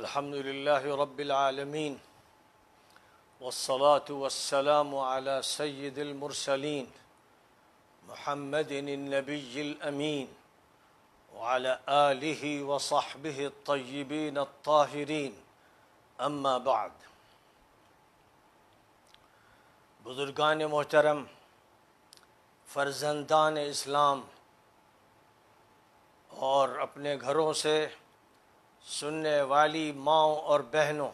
الحمد لله رب العالمين والصلاة والسلام على سيد المرسلين محمد النبي الأمين وعلى آله وصحبه الطيبين الطاهرين أما بعد बुज़ुर्गान मोहतरम फ़र्जंदान इस्लाम और अपने घरों से सुनने वाली माओ और बहनों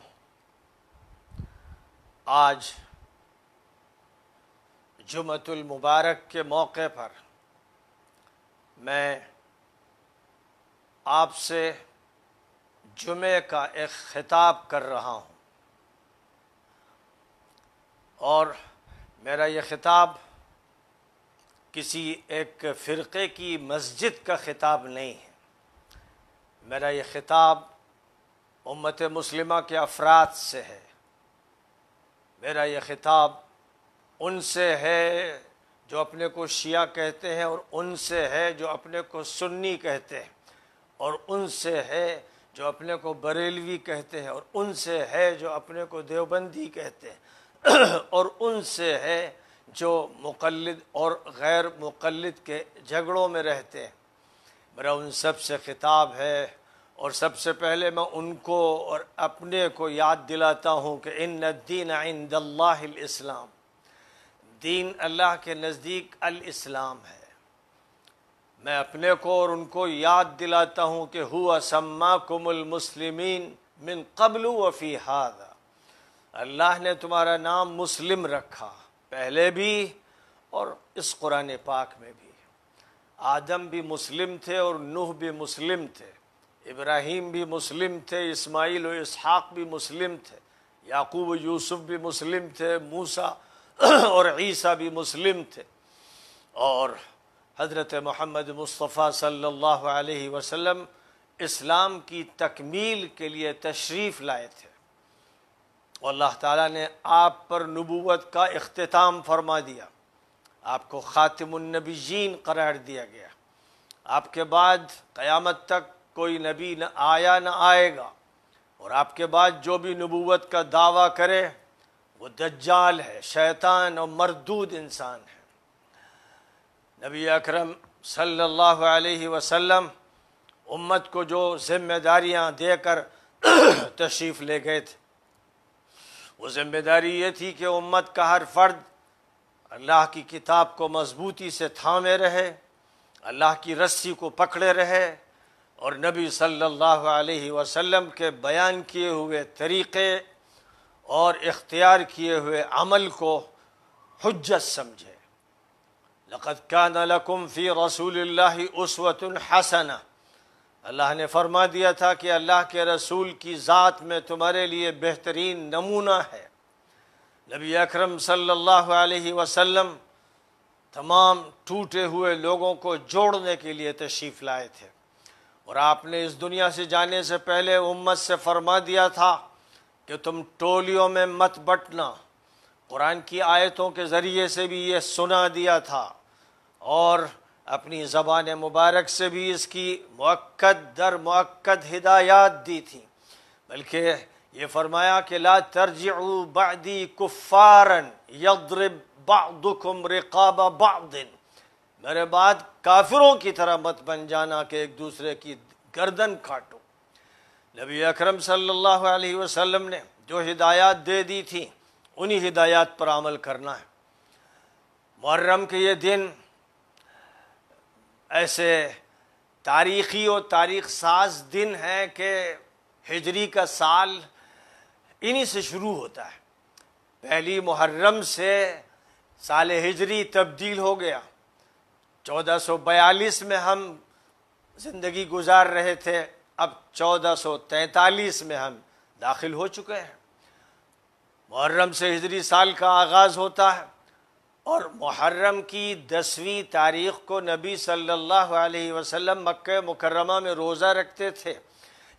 आज जुमतुल मुबारक के मौके पर मैं आपसे जुमे का एक ख़िताब कर रहा हूँ और मेरा ये ख़िताब किसी एक फ़िरक़े की मस्जिद का ख़िताब नहीं है मेरा ये ख़िताब उम्मत मुस्लिम के अफराद से है मेरा ये ख़िताब उनसे है जो अपने को शिया कहते हैं और उनसे है जो अपने को सुन्नी कहते हैं और उनसे है जो अपने को बरेलवी कहते हैं और उनसे है जो अपने को देवबंदी कहते हैं और उनसे है जो मुकलद और गैर मुकलद के झगड़ों में रहते हैं मेरा उन सब से खिताब है और सबसे पहले मैं उनको और अपने को याद दिलाता हूँ कि इन दीन दल्लास्लाम दीन अल्लाह के नज़दीक अलस्लाम है मैं अपने को और उनको याद दिलाता हूँ कि हुआ सम्मा कुमुलमसलिमिन मिन कबल वफ़ी हादा अल्लाह ने तुम्हारा नाम मुस्लिम रखा पहले भी और इस कुरान पाक में भी आदम भी मुस्लिम थे और नूह भी मुस्लिम थे इब्राहिम भी मुस्लिम थे इस्माइल और इसहाक भी मुस्लिम थे याकूब यूसुफ भी मुस्लिम थे मूसा और ईसा भी मुस्लिम थे और हज़रत मोहम्मद मुस्तफ़ा सल्लल्लाहु अलैहि वसल्लम इस्लाम की तकमील के लिए तशरीफ़ लाए थे अल्लाह ताला ने आप पर नबूवत का अख्ताम फरमा दिया आपको ख़ातमनबीन करार दिया गया आपके बाद क़यामत तक कोई नबी न आया न आएगा और आपके बाद जो भी नबूवत का दावा करे वो दज्जाल है शैतान और मरदूद इंसान है नबी अकरम सल्लल्लाहु अलैहि वसल्लम उम्मत को जो जिम्मेदारियां देकर तशरीफ़ ले गए थे वो जिम्मेदारी ये थी कि उम्मत का हर फ़र्द अल्लाह की किताब को मजबूती से थामे रहे अल्लाह की रस्सी को पकड़े रहे और नबी सल्लल्लाहु अलैहि वसल्लम के बयान किए हुए तरीक़े और इख्तियार किए हुए अमल को हजत समझे लक़द का नकुम्फी फ़ी रसूल उसवतुल हसना अल्लाह ने फरमा दिया था कि अल्लाह के रसूल की ज़ात में तुम्हारे लिए बेहतरीन नमूना है नबी अकरम सल्लल्लाहु अलैहि वसल्लम तमाम टूटे हुए लोगों को जोड़ने के लिए तशरीफ़ लाए थे और आपने इस दुनिया से जाने से पहले उम्मत से फरमा दिया था कि तुम टोलियों में मत बटना कुरान की आयतों के ज़रिए से भी ये सुना दिया था और अपनी ज़बान मुबारक से भी इसकी मक्द दर मक्द हिदायत दी थी बल्कि ये फरमाया कि ला तरजी बादी कुफ़ारन यद्रब बादुकुम रिकाबा बादिन मेरे बाद काफिरों की तरह मत बन जाना कि एक दूसरे की गर्दन काटो नबी अकरम सल्लल्लाहु अलैहि वसल्लम ने जो हिदायत दे दी थी उन्हीं हिदायत पर अमल करना है मुहर्रम के ये दिन ऐसे तारीख़ी और तारीख साज दिन हैं कि हिजरी का साल इन्हीं से शुरू होता है पहली मुहर्रम से साल हिजरी तब्दील हो गया 1442 में हम जिंदगी गुजार रहे थे अब 1443 में हम दाखिल हो चुके हैं मुहर्रम से हिजरी साल का आगाज़ होता है और मुहर्रम की दसवीं तारीख को नबी सल्लल्लाहु अलैहि वसल्लम मक्के मुकरमा में रोज़ा रखते थे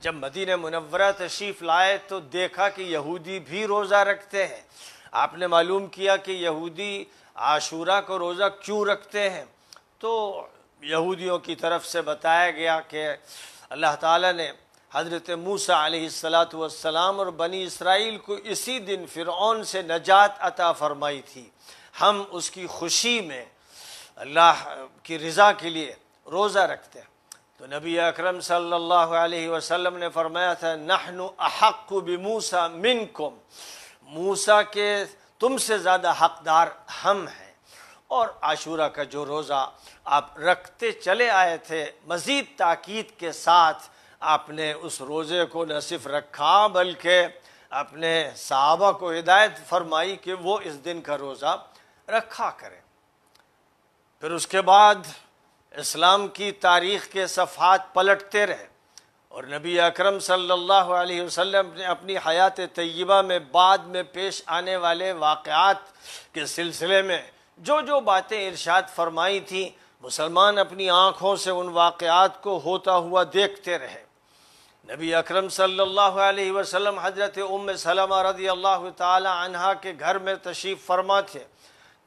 जब मदीन मुनवरा तशरीफ़ लाए तो देखा कि यहूदी भी रोज़ा रखते हैं आपने मालूम किया कि यहूदी आशूरा को रोज़ा क्यों रखते हैं तो यहूदियों की तरफ से बताया गया कि अल्लाह ताला ने हज़रत मूसा सलात और बनी इसराइल को इसी दिन फ़िरौन से नजात अता फ़रमाई थी हम उसकी खुशी में अल्लाह की रज़ा के लिए रोज़ा रखते हैं तो नबी अकरम सल्लल्लाहु अलैहि वसल्लम ने फरमाया था नहनु अहक मूसा मिन कुम मूसा के तुमसे ज़्यादा हकदार हम हैं और आशूरा का जो रोज़ा आप रखते चले आए थे मज़ीद ताक़द के साथ आपने उस रोज़े को न सिर्फ रखा बल्कि अपने सहाबा को हिदायत फरमाई कि वो इस दिन का रोज़ा रखा करें फिर उसके बाद इस्लाम की तारीख़ के सफ़ात पलटते रहे और नबी अकरम सल्लल्लाहु अलैहि वसल्लम ने अपनी हयात तय्यबा में बाद में पेश आने वाले वाक़ात के सिलसिले में जो जो बातें इरशाद फरमाई थी मुसलमान अपनी आँखों से उन वाक़ात को होता हुआ देखते रहे नबी अकरम सल्लल्लाहु अलैहि वसल्लम हज़रत उम सलमा रदी अल्लाह तह के घर में तशरीफ़ फरमा थे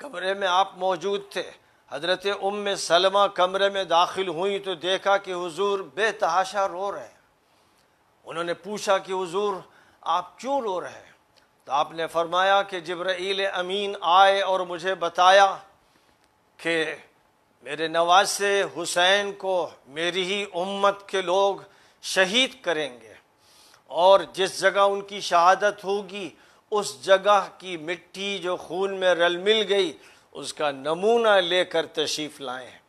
कमरे में आप मौजूद थे हज़रत उम सलमा कमरे में दाखिल हुई तो देखा कि हुजूर बेतहाशा रो रहे हैं उन्होंने पूछा कि हुजूर आप क्यों रो रहे हैं तो आपने फरमाया कि जब्रैल अमीन आए और मुझे बताया कि मेरे नवाज से हुसैन को मेरी ही उम्मत के लोग शहीद करेंगे और जिस जगह उनकी शहादत होगी उस जगह की मिट्टी जो खून में रल मिल गई उसका नमूना लेकर तशीफ़ लाए हैं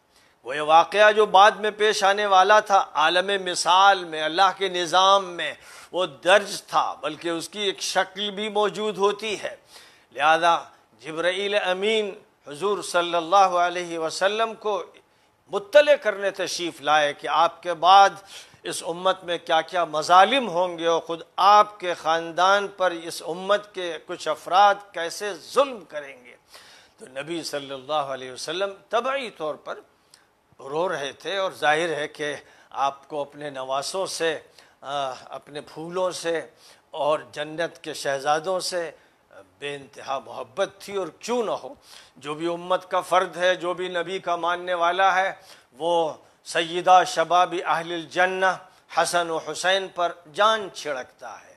ये वाकया जो बाद में पेश आने वाला था आलम मिसाल में अल्लाह के निज़ाम में वो दर्ज था बल्कि उसकी एक शक्ल भी मौजूद होती है लिहाजा जब्रैल अमीन हजूर सल्लल्लाहु अलैहि वसल्लम को मुतल करने तशरीफ़ लाए कि आपके बाद इस उम्मत में क्या क्या मजालिम होंगे और ख़ुद आपके ख़ानदान पर इस उम्मत के कुछ अफराद कैसे जुल्म करेंगे तो नबी सल्लल्लाहु अलैहि वसल्लम तबाही तौर पर रो रहे थे और जाहिर है कि आपको अपने नवासों से अपने फूलों से और जन्नत के शहजादों से बेानतहा मोहब्बत थी और क्यों ना हो जो भी उम्मत का फ़र्द है जो भी नबी का मानने वाला है वो सैदा शबाबी अहल जन्ना हसन व हुसैन पर जान छिड़कता है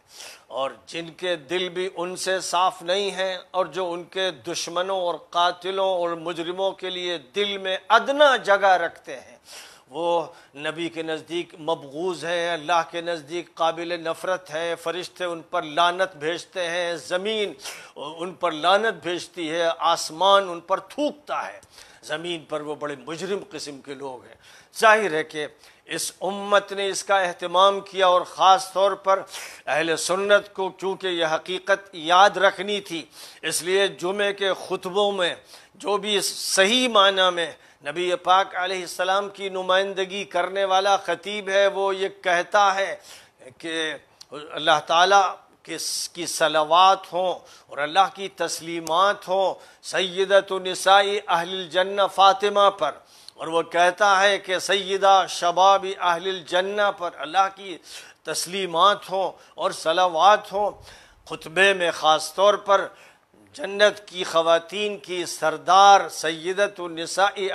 और जिनके दिल भी उनसे साफ नहीं हैं और जो उनके दुश्मनों और कातिलों और मुजरिमों के लिए दिल में अदना जगह रखते हैं वो नबी के नज़दीक मबगूज़ हैं अल्लाह के नज़दीक काबिल नफ़रत है फ़रिश्ते उन पर लानत भेजते हैं ज़मीन उन पर लानत भेजती है आसमान उन पर थूकता है ज़मीन पर वो बड़े मुजरिम किस्म के लोग हैं जाहिर है कि इस उम्मत ने इसका अहतमाम किया और ख़ास तौर पर अहल सुन्नत को चूँकि यह हकीकत याद रखनी थी इसलिए जुमे के खुतबों में जो भी सही माना में नबी पाक आसमाम की नुमाइंदगी करने वाला ख़तीब है वो ये कहता है कि अल्लाह ताला की सलावात हों और अल्लाह की तस्लीमत हों सैदत नसाई अहल जन्ना फ़ातिमा पर और वो कहता है कि सैदा शबाब अहल जन्ना पर अल्लाह की तस्लीमत हो और सलावात हो खुतबे में ख़ास तौर पर जन्नत की ख़वातीन की सरदार सैदतनसाई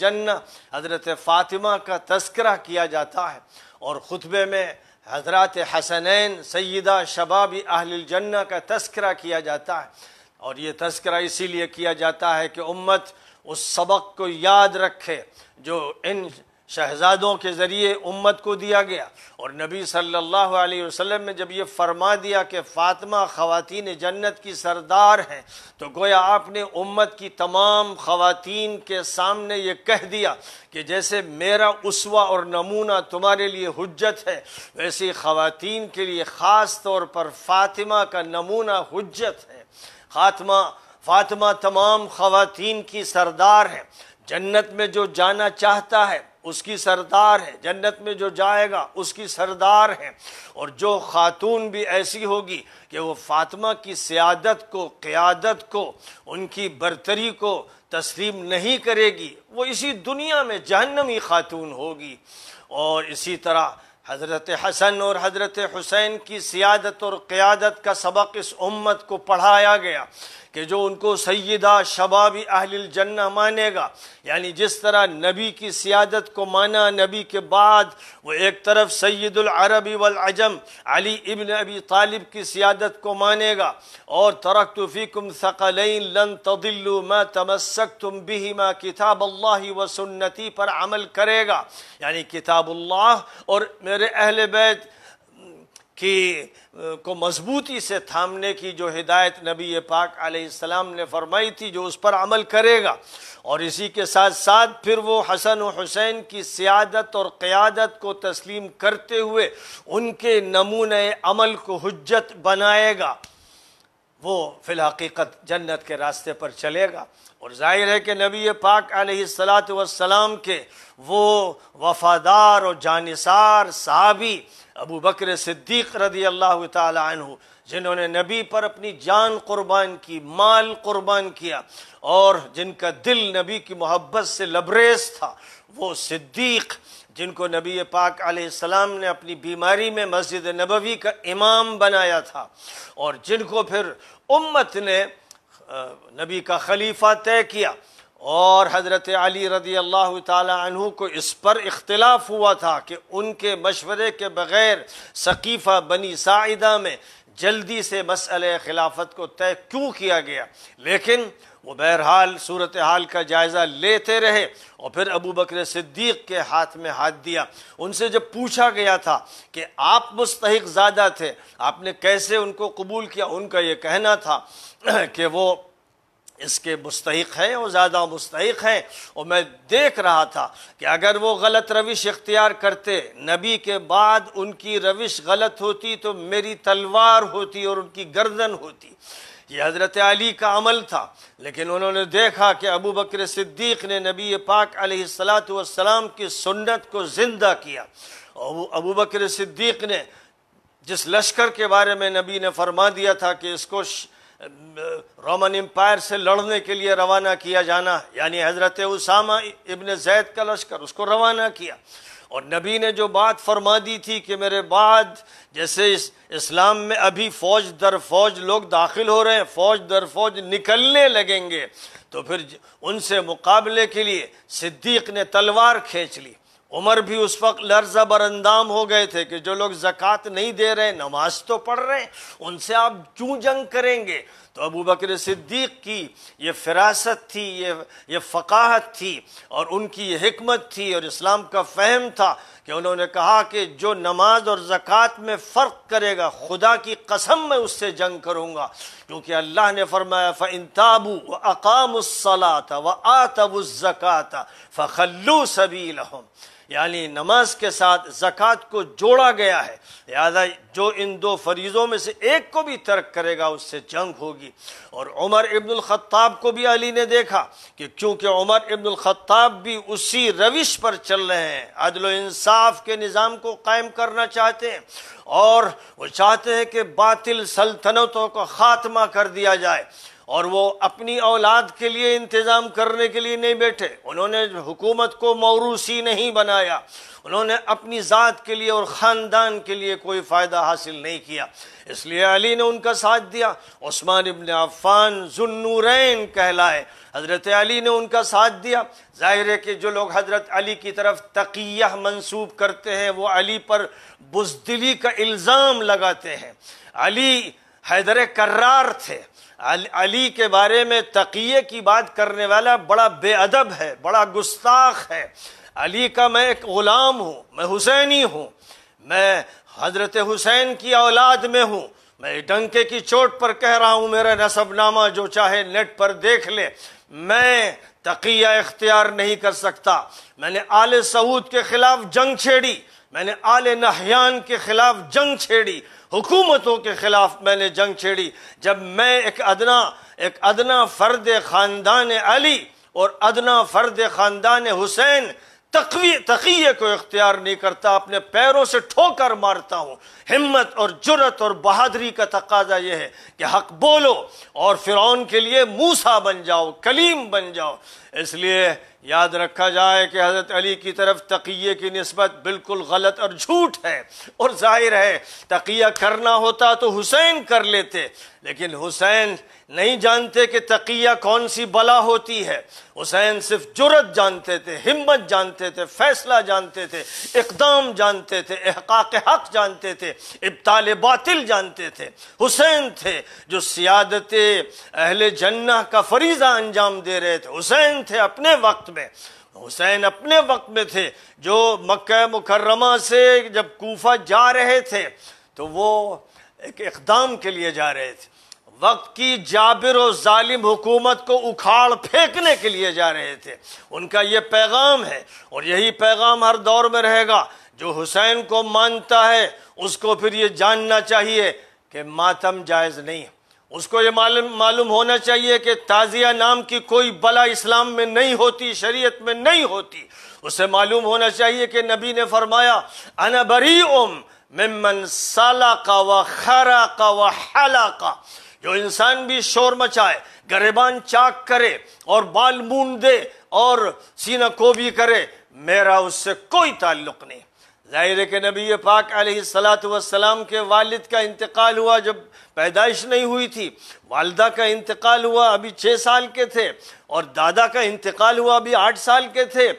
जन्ना हज़रत फ़ातिमा का तस्करा किया जाता है और ख़ुतबे में हज़रत हसनैन सैदा शबाब जन्ना का तस्करा किया जाता है और ये तस्करा इसीलिए किया जाता है कि उम्मत उस सबक को याद रखे जो इन शहजादों के ज़रिए उम्मत को दिया गया और नबी सल्लल्लाहु अलैहि वसल्लम ने जब ये फरमा दिया कि फ़ातिमा ख़वातीन जन्नत की सरदार हैं तो गोया आपने उम्मत की तमाम ख़वातीन के सामने ये कह दिया कि जैसे मेरा उसवा और नमूना तुम्हारे लिए हजत है वैसे ख़वातीन के लिए ख़ास तौर पर फ़ातिमा का नमूना हजत है ख़ात्मा फातिमा तमाम खातन की सरदार है जन्नत में जो जाना चाहता है उसकी सरदार है जन्नत में जो जाएगा उसकी सरदार है और जो खातून भी ऐसी होगी कि वो फातिमा की सियादत को क़्यादत को उनकी बरतरी को तस्लीम नहीं करेगी वो इसी दुनिया में जहनमी खातून होगी और इसी तरह हज़रत हसन और हज़रत हुसैन की सियादत और क़्यादत का सबक इस उम्मत को पढ़ाया गया कि जो उनको सैदा शबाबी अहल जन्ना मानेगा यानी जिस तरह नबी की सियादत को माना नबी के बाद वो एक तरफ सैदुलरबी वलअजम अली इबन अबी तालिब की सियादत को मानेगा और तरक फीकुम सकलैन लन तदिल्लु मैं तमस्क तुम भी मैं किताब अल्लाह व सुन्नति पर अमल करेगा यानी किताबुल्लाह और मेरे अहल बैत कि को मजबूती से थामने की जो हिदायत नबी पाक आसमाम ने फरमाई थी जो उस पर अमल करेगा और इसी के साथ साथ फिर वो हसन हुसैन की सियादत और क़्यादत को तस्लीम करते हुए उनके नमून अमल को हजत बनाएगा वो फिलहकीकत जन्नत के रास्ते पर चलेगा और जाहिर है कि नबी पाक सलात वसलाम के वो वफ़ादार और जानसार साहबी अबू बकर सिद्दीक रदी अल्लाह तु जिन्होंने नबी पर अपनी जान कुर्बान की माल कुर्बान किया और जिनका दिल नबी की मोहब्बत से लबरेज था वो सिद्दीक़ जिनको नबी पाक आसमाम ने अपनी बीमारी में मस्जिद नबवी का इमाम बनाया था और जिनको फिर उम्मत ने नबी का खलीफा तय किया और हज़रत अली रदी अल्लाह तु को इस पर इख्तलाफ हुआ था कि उनके मशवरे के बग़ैर सकीफ़ा बनी साइदा में जल्दी से मसल खिलाफत को तय क्यों किया गया लेकिन वो बहरहाल सूरत हाल का जायज़ा लेते रहे और फिर अबू बकर सिद्दीक के हाथ में हाथ दिया उनसे जब पूछा गया था कि आप मुस्तक ज़्यादा थे आपने कैसे उनको कबूल किया उनका ये कहना था कि वो इसके मुस्तक हैं और ज़्यादा मुस्तक हैं और मैं देख रहा था कि अगर वो गलत रविश इख्तियार करते नबी के बाद उनकी रविश गलत होती तो मेरी तलवार होती और उनकी गर्दन होती ये हज़रत अली का अमल था लेकिन उन्होंने देखा कि अबू बकर सिद्दीक़ ने नबी पाक सलाम की सुन्नत को ज़िंदा किया और अबू बकर सिद्दीक़ ने जिस लश्कर के बारे में नबी ने फरमा दिया था कि इसको रोमन एम्पायर से लड़ने के लिए रवाना किया जाना यानी हज़रत उसामा इबन जैद का लश्कर उसको रवाना किया और नबी ने जो बात फरमा दी थी कि मेरे बाद जैसे इस इस्लाम में अभी फौज दर फौज लोग दाखिल हो रहे हैं फौज दर फौज निकलने लगेंगे तो फिर उनसे मुकाबले के लिए सिद्दीक ने तलवार खींच ली उमर भी उस वक्त लर्जा बरंदाम हो गए थे कि जो लोग ज़क़़त नहीं दे रहे नमाज तो पढ़ रहे उनसे आप क्यों जंग करेंगे तो अबू बकर सिद्दीक़ की ये फिरासत थी ये ये फ़काहत थी और उनकी ये हमत थी और इस्लाम का फ़हम था कि उन्होंने कहा कि जो नमाज और ज़क़़त में फ़र्क करेगा खुदा की कसम मैं उससे जंग करूँगा क्योंकि अल्लाह ने फरमाया फ़िन ताबू व अकाम था व ज़क़़ात फल्लु सभी यानी नमाज के साथ ज़क़़त को जोड़ा गया है लिहाजा जो इन दो फरीज़ों में से एक को भी तर्क करेगा उससे जंग होगी और उमर इब्नख़ाब को भी अली ने देखा कि क्योंकि उमर इब्नख़ाब भी उसी रविश पर चल रहे हैं अदल इंसाफ के निज़ाम को कायम करना चाहते हैं और वो चाहते हैं कि बातिल सल्तनतों का ख़ात्मा कर दिया जाए और वो अपनी औलाद के लिए इंतज़ाम करने के लिए नहीं बैठे उन्होंने हुकूमत को मौरूसी नहीं बनाया उन्होंने अपनी ज़ात के लिए और ख़ानदान के लिए कोई फ़ायदा हासिल नहीं किया इसलिए अली ने उनका साथ दिया उस्मान इबन अफ़ान जुन्नूरैन कहलाए हज़रत अली ने उनका साथ दिया ज़ाहिर है कि जो लोग हज़रत अली की तरफ तकिया मंसूब करते हैं वो अली पर बुजदिली का इल्ज़ाम लगाते हैं अली हैदर करार थे अली के बारे में तकिए की बात करने वाला बड़ा बेअदब है बड़ा गुस्ताख है अली का मैं एक ग़ुलाम हूँ मैं हुसैनी हूँ मैं हजरत हुसैन की औलाद में हूँ मैं डंके की चोट पर कह रहा हूँ मेरा नसबनामा जो चाहे नेट पर देख ले मैं तकिया इख्तियार नहीं कर सकता मैंने आले सऊद के खिलाफ जंग छेड़ी मैंने आल नहयान के खिलाफ जंग छेड़ी हुकूमतों के ख़िलाफ़ मैंने जंग छेड़ी जब मैं एक अदना एक अदना फ़र्द ख़ानदान अली और अदना फ़र्द ख़ानदान हुसैन तकवी तकिए को इख्तियार नहीं करता अपने पैरों से ठोकर मारता हूँ हिम्मत और जुरत और बहादरी का तकाजा यह है कि हक बोलो और फिरौन के लिए मूसा बन जाओ कलीम बन जाओ इसलिए याद रखा जाए कि हज़रत अली की तरफ तकिए की नस्बत बिल्कुल गलत और झूठ है और जाहिर है तकिया करना होता तो हुसैन कर लेते लेकिन हुसैन नहीं जानते कि तकिया कौन सी बला होती है हुसैन सिर्फ जुरत जानते थे हिम्मत जानते थे फैसला जानते थे इकदाम जानते थे अहकाक हक जानते थे इब्ताल बातिल जानते थे हुसैन थे जो सियादत अहल जन्ना का फरीज़ा अंजाम दे रहे थे हुसैन थे अपने वक्त में हुसैन अपने वक्त में थे जो मक् मुकर्रमा से जब कोफा जा रहे थे तो वो एक इकदाम के लिए जा रहे थे वक्त की जाबिर और जालिम हुकूमत को उखाड़ फेंकने के लिए जा रहे थे उनका ये पैगाम है और यही पैगाम हर दौर में रहेगा जो हुसैन को मानता है उसको फिर ये जानना चाहिए कि मातम जायज़ नहीं है उसको ये मालूम मालूम होना चाहिए कि ताज़िया नाम की कोई बला इस्लाम में नहीं होती शरीयत में नहीं होती उसे मालूम होना चाहिए कि नबी ने फरमाया अनबरी उम मिमन साला का व खरा का व हला का जो इंसान भी शोर मचाए गरेबान चाक करे और बाल मूंद दे और सीना को भी करे मेरा उससे कोई ताल्लुक नहीं ज़ाहिर के नबी पाक सलात वसलाम के वालिद का इंतकाल हुआ जब पैदाइश नहीं हुई थी वालदा का इंतकाल हुआ अभी छः साल के थे और दादा का इंतकाल हुआ अभी आठ साल के थे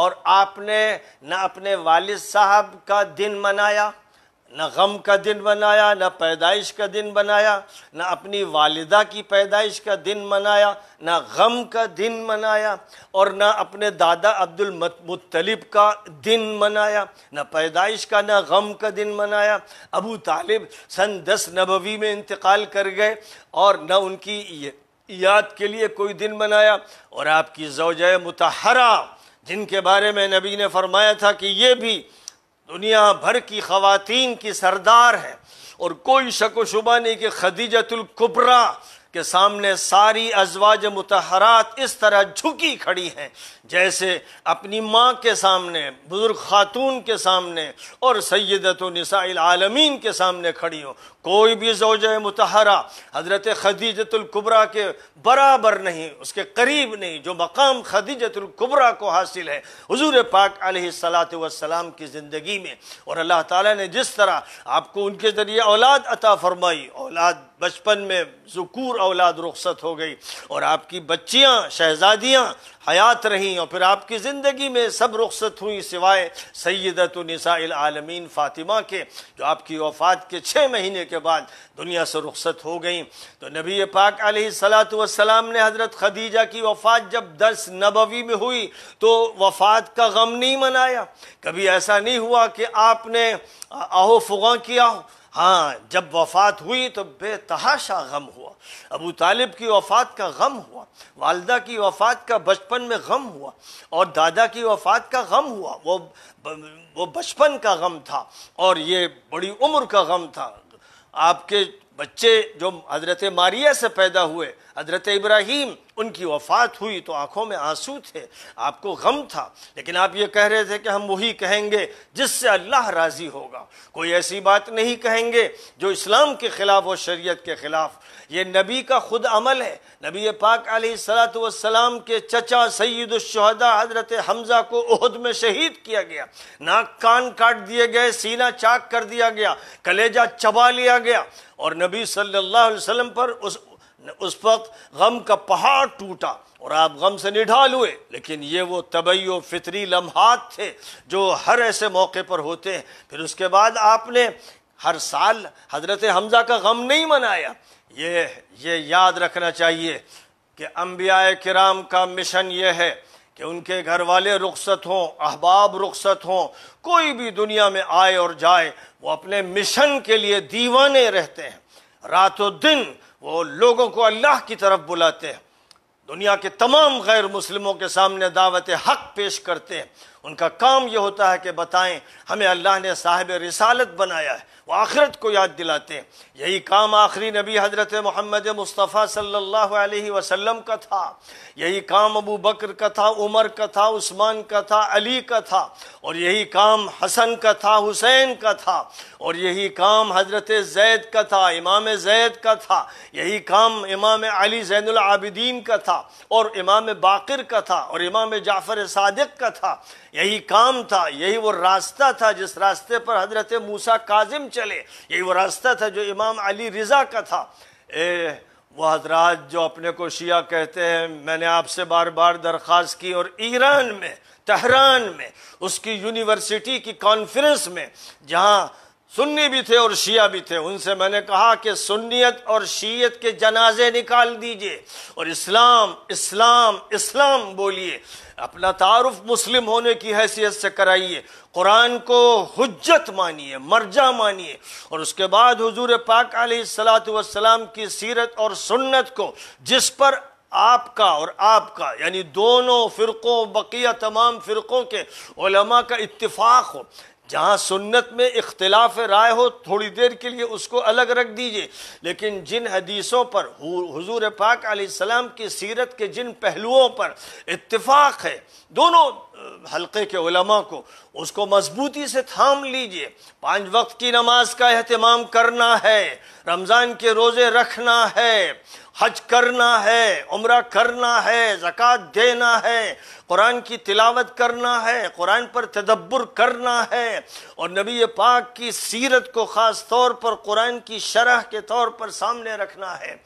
और आपने ना अपने वालिद साहब का दिन मनाया न गम का दिन बनाया न पैदाइश का दिन बनाया न अपनी वालिदा की पैदाइश का दिन मनाया न गम का दिन मनाया और न अपने दादा अब्दुल मुत्तलिब का दिन मनाया न पैदाइश का न गम का दिन मनाया अबू तालिब सन दस नबवी में इंतकाल कर गए और न उनकी याद के लिए कोई दिन मनाया और आपकी जोजय मतहरा जिनके बारे में नबी ने फरमाया था कि ये भी दुनिया भर की खातन की सरदार है और कोई शक व शुबा नहीं कि खदीजतुल्कुबरा के सामने सारी अजवाज मतहरात इस तरह झुकी खड़ी हैं जैसे अपनी माँ के सामने बुज़ुर्ग खातून के सामने और सैदत आलमीन के सामने खड़ी हो कोई भी जोज मतहरा हज़रत खदीजतुल्कुबरा के बराबर नहीं उसके करीब नहीं जो मकाम खदीजतुल्कुबरा को हासिल है हजूर पाक सलात वसलाम की ज़िंदगी में और अल्लाह ताली ने जिस तरह आपको उनके ज़रिए औलाद अता फरमाई औलाद बचपन में जकूर औलाद रुखसत हो गई और आपकी बच्चियाँ शहजादियाँ हयात रहीं और फिर आपकी ज़िंदगी में सब रुखसत हुई सिवाय सैदत आलमीन फ़ातिमा के जो आपकी वफ़ात के छः महीने के बाद दुनिया से रुखसत हो गई तो नबी पाक सलात वसलाम ने हज़रत खदीजा की वफ़ात जब दस नबवी में हुई तो वफ़ात का गम नहीं मनाया कभी ऐसा नहीं हुआ कि आपने आहो फुगा किया हो हाँ जब वफ़ात हुई तो बेतहाशा गम हुआ अबू तालिब की वफ़ात का गम हुआ वालदा की वफ़ात का बचपन में गम हुआ और दादा की वफ़ात का गम हुआ वो वो बचपन का गम था और ये बड़ी उम्र का गम था आपके बच्चे जो हजरत मारिया से पैदा हुए हजरत इब्राहिम उनकी वफात हुई तो आंखों में आंसू थे आपको गम था लेकिन आप ये कह रहे थे कि हम वही कहेंगे जिससे अल्लाह राज़ी होगा कोई ऐसी बात नहीं कहेंगे जो इस्लाम के ख़िलाफ़ और शरीयत के ख़िलाफ़ ये नबी का खुद अमल है नबी पाक सलाम के चचा सैदुलशहदा हजरत हमज़ा को उहद में शहीद किया गया नाक कान काट दिए गए सीना चाक कर दिया गया कलेजा चबा लिया गया और नबी सल्लल्लाहु अलैहि वसल्लम पर उस उस वक्त गम का पहाड़ टूटा और आप गम से निढाल हुए लेकिन ये वो तबई फितरी लम्हात थे जो हर ऐसे मौके पर होते हैं फिर उसके बाद आपने हर साल हजरत हमज़ा का गम नहीं मनाया ये ये याद रखना चाहिए कि अम्बिया कराम का मिशन ये है कि उनके घर वाले रुखसत हों अहबाब रुखसत हों कोई भी दुनिया में आए और जाए वो अपने मिशन के लिए दीवाने रहते हैं रातों दिन वो लोगों को अल्लाह की तरफ बुलाते हैं दुनिया के तमाम गैर मुस्लिमों के सामने दावत हक पेश करते हैं उनका काम यह होता है कि बताएं हमें अल्लाह ने साहिब रिसालत बनाया है वो आखिरत को याद दिलाते हैं यही काम आखिरी नबी हजरत मोहम्मद मुस्तफ़ा सल्लल्लाहु अलैहि वसल्लम का था यही काम अबू बकर का था उमर का था उस्मान का था अली का था और यही काम हसन का था हुसैन का था और यही काम हजरत जैद का था इमाम जैद का था यही काम इमाम अली जैनआबिदीन का था और इमाम बाकर का था और इमाम जाफ़र सदक का था यही काम था यही वो रास्ता था जिस रास्ते पर हजरत मूसा काजिम चले यही वो रास्ता था जो इमाम अली रिज़ा का था ए, वो हजरात जो अपने को शिया कहते हैं मैंने आपसे बार बार दरख्वास्त की और ईरान में तहरान में उसकी यूनिवर्सिटी की कॉन्फ्रेंस में जहाँ सुन्नी भी थे और शिया भी थे उनसे मैंने कहा कि सुन्नीत और शीयत के जनाजे निकाल दीजिए और इस्लाम इस्लाम इस्लाम बोलिए अपना तारफ़ मुस्लिम होने की हैसियत से कराइए कुरान को हजत मानिए मर्जा मानिए और उसके बाद हजूर पाक सलाम की सीरत और सुन्नत को जिस पर आपका और आपका यानी दोनों फ़िरक़ों बकिया तमाम फ़िरक़ों के ओलमा का इतफाक हो जहाँ सुन्नत में इख्तलाफ राय हो थोड़ी देर के लिए उसको अलग रख दीजिए लेकिन जिन हदीसों पर हुजूर पाक आसमाम की सीरत के जिन पहलुओं पर इतफाक़ है दोनों हल्के के उलमा को उसको मजबूती से थाम लीजिए पांच वक्त की नमाज का अहतमाम करना है रमज़ान के रोज़े रखना है हज करना है उम्र करना है ज़क़़त देना है कुरान की तिलावत करना है कुरान पर तदब्बर करना है और नबी पाक की सीरत को ख़ास तौर पर कुरान की शरह के तौर पर सामने रखना है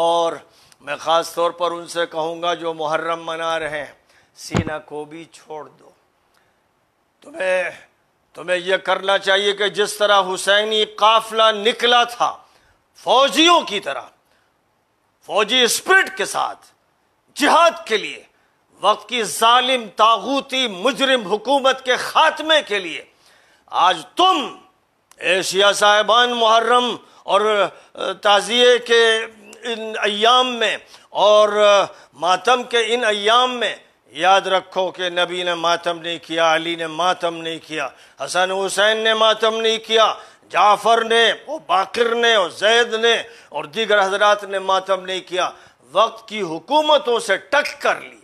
और मैं ख़ास तौर पर उनसे कहूँगा जो मुहर्रम मना रहे हैं सीना को भी छोड़ दो तुम्हें तुम्हें यह करना चाहिए कि जिस तरह हुसैनी काफला निकला था फौजियों की तरह फौजी स्प्रिट के साथ जिहाद के लिए वक्त की जालिम तागूती मुजरिम हुकूमत के खात्मे के लिए आज तुम एशिया साहिबान मुहर्रम और ताजिए के इन अयाम में और मातम के इन अयाम में याद रखो कि नबी ने मातम नहीं किया अली ने मातम नहीं किया हसन हुसैन ने मातम नहीं किया जाफ़र ने वो बाकिर ने और जैद ने और दीगर हजरात ने मातम नहीं किया वक्त की हुकूमतों से टक कर ली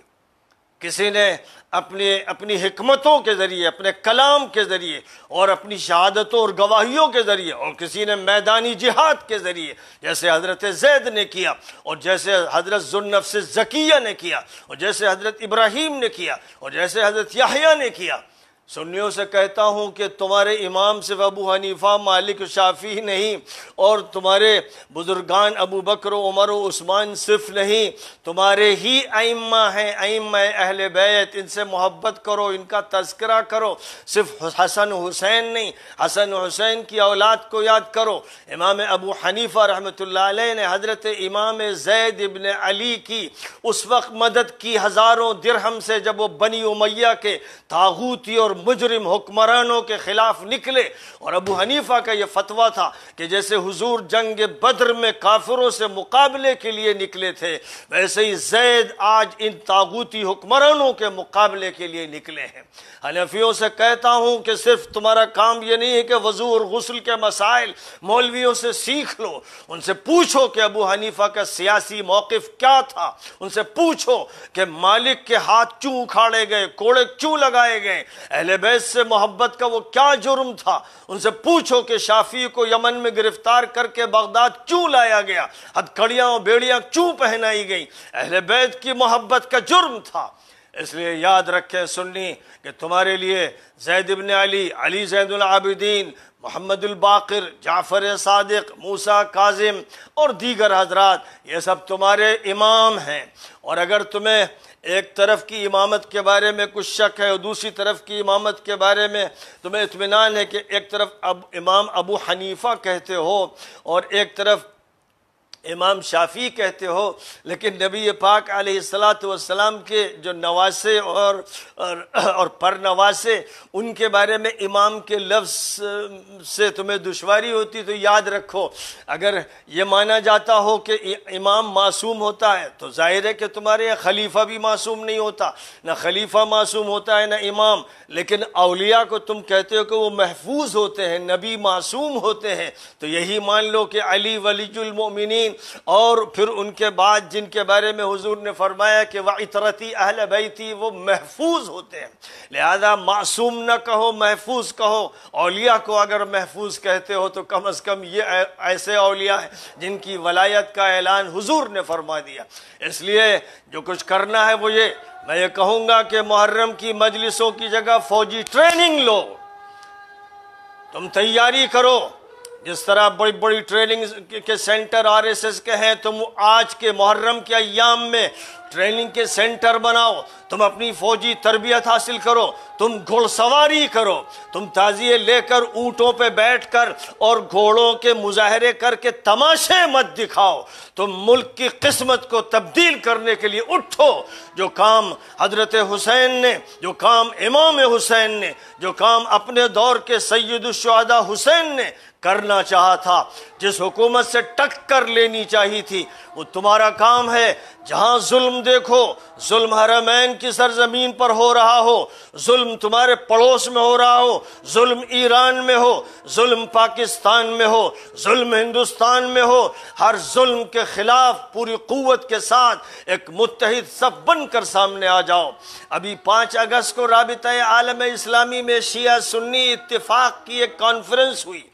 किसी ने अपने अपनी हमतों के ज़रिए अपने कलाम के ज़रिए और अपनी शहादतों और गवाहियों के ज़रिए और किसी ने मैदानी जिहाद के ज़रिए जैसे हज़रत जैद ने किया और जैसे हज़रत जुन्नफ ज़किया ने किया और जैसे हज़रत इब्राहिम ने किया और जैसे हज़रत याहिया ने किया सुन्नियों से कहता हूँ कि तुम्हारे इमाम सिर्फ अबू हनीफा मालिक शाफी नहीं और तुम्हारे बुजुर्गान अबू बकर उमर उस्मान सिर्फ नहीं तुम्हारे ही आइम्मा हैं आइम्मा अहल बैत इनसे मोहब्बत करो इनका तस्करा करो सिर्फ हसन हुसैन नहीं हसन हुसैन की औलाद को याद करो इमाम अबू हनीफा रहमत ने हज़रत इमाम जैद इबन अली की उस वक्त मदद की हज़ारों दिरहम से जब वो बनी उमैया के तागूती और मुजरिम हुक्मरानों के खिलाफ निकले और अबू हनीफा का यह फतवा था कि जैसे हुजूर जंग बद्र में काफिरों से मुकाबले के लिए निकले थे वैसे ही जैद आज इन तागूती हुक्मरानों के मुकाबले के लिए निकले हैं हनफियों से कहता हूं कि सिर्फ तुम्हारा काम यह नहीं है कि वजू और गसल के मसाइल मौलवियों से सीख लो उनसे पूछो कि अबू हनीफा का सियासी मौकफ क्या था उनसे पूछो कि मालिक के हाथ क्यों उखाड़े गए कोड़े क्यों लगाए गए अहले बैस से मोहब्बत का वो क्या जुर्म था उनसे पूछो कि शाफी को यमन में गिरफ्तार करके बगदाद क्यों लाया गया हथकड़ियाँ और बेड़ियाँ क्यों पहनाई गई अहले बैत की मोहब्बत का जुर्म था इसलिए याद रखें सुननी कि तुम्हारे लिए जैद इबन अली अली जैदुलआबिदीन मोहम्मदुल्बाकर जाफ़र सदक मूसा काजिम और दीगर हजरात ये सब तुम्हारे इमाम हैं और अगर तुम्हें एक तरफ की इमामत के बारे में कुछ शक है और दूसरी तरफ की इमामत के बारे में तुम्हें इतमान है कि एक तरफ अब इमाम अबू हनीफ़ा कहते हो और एक तरफ इमाम शाफी कहते हो लेकिन नबी पाक सलाम के जो नवासे और और, और पर नवासे उनके बारे में इमाम के लफ्ज़ से तुम्हें दुशारी होती तो याद रखो अगर ये माना जाता हो कि इमाम मासूम होता है तो जाहिर है कि तुम्हारे खलीफा भी मासूम नहीं होता ना खलीफा मासूम होता है ना इमाम लेकिन अलिया को तुम कहते हो कि वो महफूज होते हैं नबी मासूम होते हैं तो यही मान लो कि अली वलीजुलमिन और फिर उनके बाद जिनके बारे में हुजूर ने फरमाया कि वह इतरती अहल थी वो महफूज होते हैं लिहाजा मासूम न कहो महफूज कहो अलिया को अगर महफूज कहते हो तो कम अज़ कम ये ऐसे अलिया हैं जिनकी वलायत का ऐलान हजूर ने फरमा दिया इसलिए जो कुछ करना है वो ये मैं ये कहूँगा कि मुहर्रम की मजलिसों की जगह फौजी ट्रेनिंग लो तुम तैयारी करो जिस तरह बड़ी बड़ी ट्रेनिंग के सेंटर आरएसएस के हैं तुम आज के मुहर्रम के अयाम में ट्रेनिंग के सेंटर बनाओ तुम अपनी फौजी तरबियत हासिल करो तुम घुड़सवारी करो तुम ताजिए लेकर ऊँटों पे बैठकर और घोड़ों के मुजाहरे करके तमाशे मत दिखाओ तुम मुल्क की किस्मत को तब्दील करने के लिए उठो जो काम हजरत हुसैन ने जो काम इमाम हुसैन ने जो काम अपने दौर के सैदुलशहदा हुसैन ने करना चाहा था जिस हुकूमत से टक्कर लेनी चाहिए थी वो तुम्हारा काम है जहाँ जुल्म देखो जुल्म हरमैन की सरजमीन पर हो रहा हो जुल्म तुम्हारे पड़ोस में हो रहा हो जुल्म ईरान में हो जुल्म पाकिस्तान में हो जुल्म हिंदुस्तान में हो हर जुल्म के खिलाफ पूरी क़ुत के साथ एक मुतहद सब बनकर सामने आ जाओ अभी पाँच अगस्त को रबित आलम इस्लामी में शिया सुन्नी इतफाक़ की एक कॉन्फ्रेंस हुई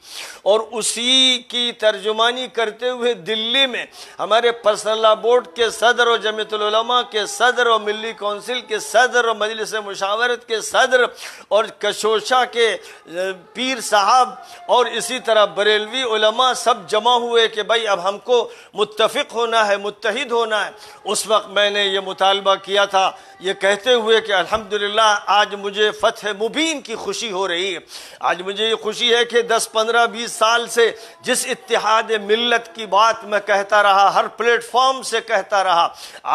और उसी की तर्जुमानी करते हुए दिल्ली में हमारे पर्सनला बोर्ड के सदर और जमीतलमा के सदर और मिली कौंसिल के सदर और मजलिस मशावरत के सदर और कशोशा के पीर साहब और इसी तरह बरेलवी उलमा सब जमा हुए कि भाई अब हमको मुतफ़ होना है मुतहद होना है उस वक्त मैंने ये मुतालबा किया था ये कहते हुए कि अल्हम्दुलिल्लाह आज मुझे फ़तह मुबीन की खुशी हो रही है आज मुझे ये खुशी है कि 10, 15, 20 साल से जिस इतिहाद मिलत की बात मैं कहता रहा हर प्लेटफॉर्म से कहता रहा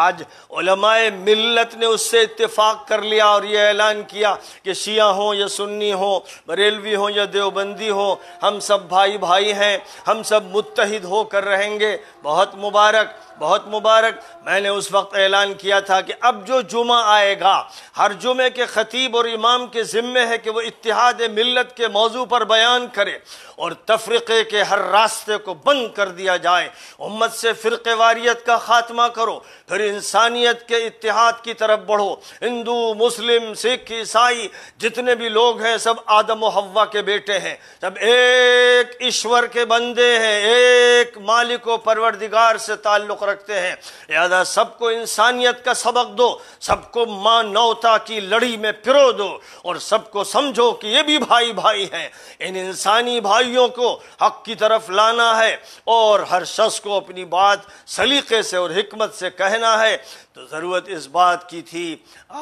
आज उलमाए मिलत ने उससे इत्तेफाक कर लिया और ये ऐलान किया कि शिया हों या सुन्नी हों बरेलवी हों या देवबंदी हों हम सब भाई भाई हैं हम सब मुतहद होकर रहेंगे बहुत मुबारक बहुत मुबारक मैंने उस वक्त ऐलान किया था कि अब जो जुमा जुमा आएगा हर जुमे के खतीब और इमाम के ज़िम्मे है कि वो इतिहाद मिलत के मौजू पर बयान करे और तफरक़े के हर रास्ते को बंद कर दिया जाए उम्मत से फ़िरक़े वारियत का ख़ात्मा करो फिर इंसानियत के इतिहाद की तरफ बढ़ो हिंदू मुस्लिम सिख ईसाई जितने भी लोग हैं सब आदम हवा के बेटे हैं सब एक ईश्वर के बंदे हैं एक मालिक व परवरदिगार से ताल्लुक़ रखते हैं लिहाजा सबको इंसानियत का सबक दो सब सबको मानवता की लड़ी में पिरो दो और सबको समझो कि ये भी भाई भाई हैं इन इंसानी भाइयों को हक की तरफ लाना है और हर शख्स को अपनी बात सलीके से और हमत से कहना है तो ज़रूरत इस बात की थी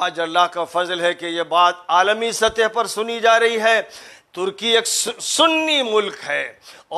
आज अल्लाह का फजल है कि यह बात आलमी सतह पर सुनी जा रही है तुर्की एक सुन्नी मुल्क है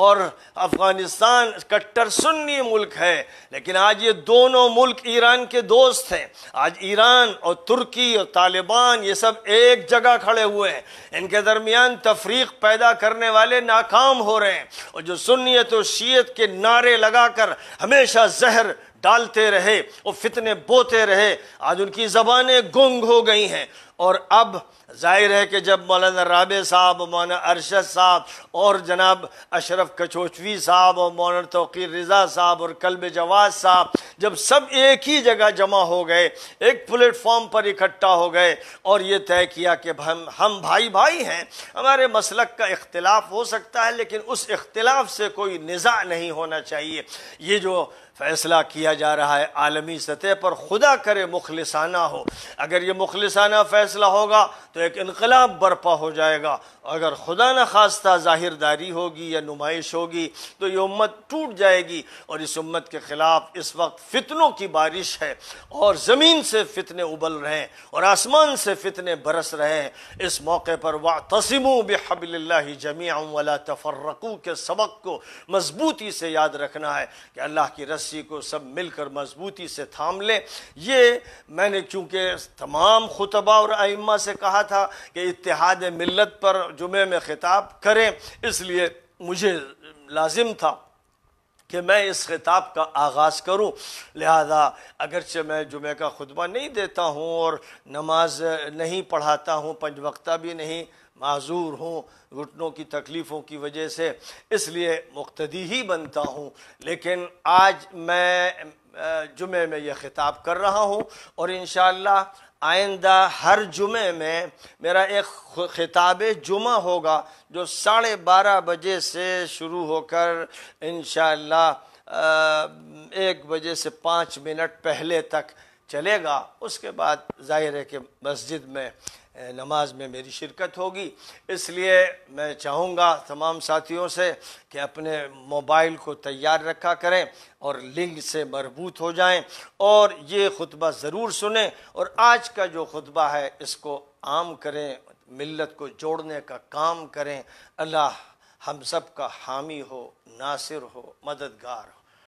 और अफ़गानिस्तान कट्टर सुन्नी मुल्क है लेकिन आज ये दोनों मुल्क ईरान के दोस्त हैं आज ईरान और तुर्की और तालिबान ये सब एक जगह खड़े हुए हैं इनके दरमियान तफरीक पैदा करने वाले नाकाम हो रहे हैं और जो सुन्नीत और शीयत के नारे लगाकर हमेशा जहर डालते रहे और फितने बोते रहे आज उनकी ज़बानें गुंग हो गई हैं और अब जाहिर है कि जब मौलाना राबे साहब मौलाना अरशद साहब और जनाब अशरफ कचोचवी साहब और मौलाना तोकीर रिज़ा साहब और कल्ब जवाज साहब जब सब एक ही जगह जमा हो गए एक प्लेटफॉर्म पर इकट्ठा हो गए और ये तय किया कि हम हम भाई भाई हैं हमारे मसलक का इख्तलाफ हो सकता है लेकिन उस इख्तलाफ से कोई निज़ा नहीं होना चाहिए ये जो फैसला किया जा रहा है आलमी सतह पर खुदा करे मुखलसाना हो अगर ये मुखलसाना फ़ैसला होगा तो एक इनकलाब बर्पा हो जाएगा अगर खुदा न खास्ता जाहिरदारी होगी या नुमाइश होगी तो ये उम्मत टूट जाएगी और इस उम्मत के ख़िलाफ़ इस वक्त फ़ितनों की बारिश है और ज़मीन से फितने उबल रहे हैं और आसमान से फितने बरस रहे हैं इस मौके पर वा तसमु बेहबिल्ला जमी वाला तफरकू के सबक को मजबूती से याद रखना है कि अल्लाह की रस्सी रस्सी को सब मिलकर मजबूती से थाम लें ये मैंने चूँकि तमाम खुतबा और आइम्मा से कहा था कि इतिहाद मिलत पर जुमे में खिताब करें इसलिए मुझे लाजिम था कि मैं इस खिताब का आगाज़ करूँ लिहाजा अगरचे मैं जुमे का खुतबा नहीं देता हूँ और नमाज नहीं पढ़ाता हूँ पंज वक्ता भी नहीं माजूर हूँ घुटनों की तकलीफ़ों की वजह से इसलिए मुख्तदी ही बनता हूँ लेकिन आज मैं जुमे में यह खिताब कर रहा हूँ और इन आइंदा हर जुमे में मेरा एक खिताब जुमा होगा जो साढ़े बारह बजे से शुरू होकर इन एक बजे से पाँच मिनट पहले तक चलेगा उसके बाद जाहिर है कि मस्जिद में नमाज में मेरी शिरकत होगी इसलिए मैं चाहूँगा तमाम साथियों से कि अपने मोबाइल को तैयार रखा करें और लिंग से मरबूत हो जाएं और ये खुतबा ज़रूर सुने और आज का जो खुतबा है इसको आम करें मिल्लत को जोड़ने का काम करें अल्लाह हम सब का हामी हो नासिर हो मददगार हो